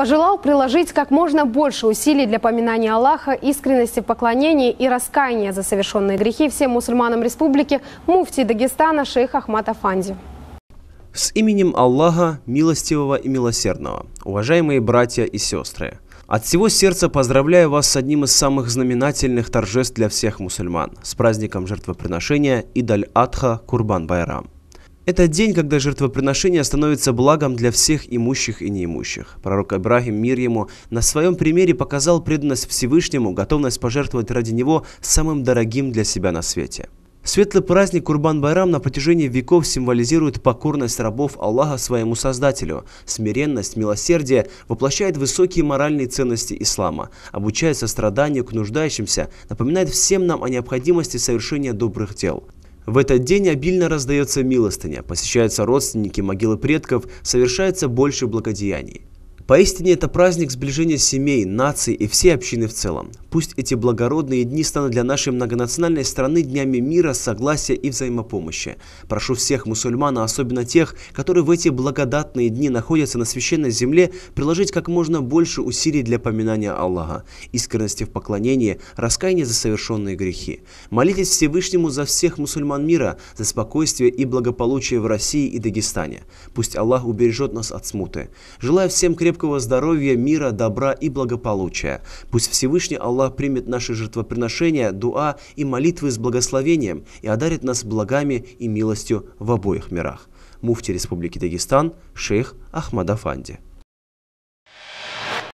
пожелал приложить как можно больше усилий для поминания Аллаха, искренности в поклонении и раскаяния за совершенные грехи всем мусульманам республики муфти Дагестана шейх Ахмад Афанди. С именем Аллаха, милостивого и милосердного, уважаемые братья и сестры, от всего сердца поздравляю вас с одним из самых знаменательных торжеств для всех мусульман, с праздником жертвоприношения Идаль-Адха Курбан-Байрам. Это день, когда жертвоприношение становится благом для всех имущих и неимущих. Пророк Ибрагим, мир ему, на своем примере показал преданность Всевышнему, готовность пожертвовать ради него самым дорогим для себя на свете. Светлый праздник Курбан-Байрам на протяжении веков символизирует покорность рабов Аллаха своему Создателю. Смиренность, милосердие воплощает высокие моральные ценности ислама, обучает состраданию к нуждающимся, напоминает всем нам о необходимости совершения добрых дел. В этот день обильно раздается милостыня, посещаются родственники, могилы предков, совершается больше благодеяний. Поистине это праздник сближения семей, наций и всей общины в целом. Пусть эти благородные дни станут для нашей многонациональной страны днями мира, согласия и взаимопомощи. Прошу всех мусульман, а особенно тех, которые в эти благодатные дни находятся на священной земле, приложить как можно больше усилий для поминания Аллаха, искренности в поклонении, раскаяния за совершенные грехи. Молитесь Всевышнему за всех мусульман мира, за спокойствие и благополучие в России и Дагестане. Пусть Аллах убережет нас от смуты. Желаю всем крепкого крепкого здоровья, мира, добра и благополучия. Пусть Всевышний Аллах примет наши жертвоприношения, дуа и молитвы с благословением и одарит нас благами и милостью в обоих мирах. Муфти Республики Дагестан, шейх Ахмад Афанди.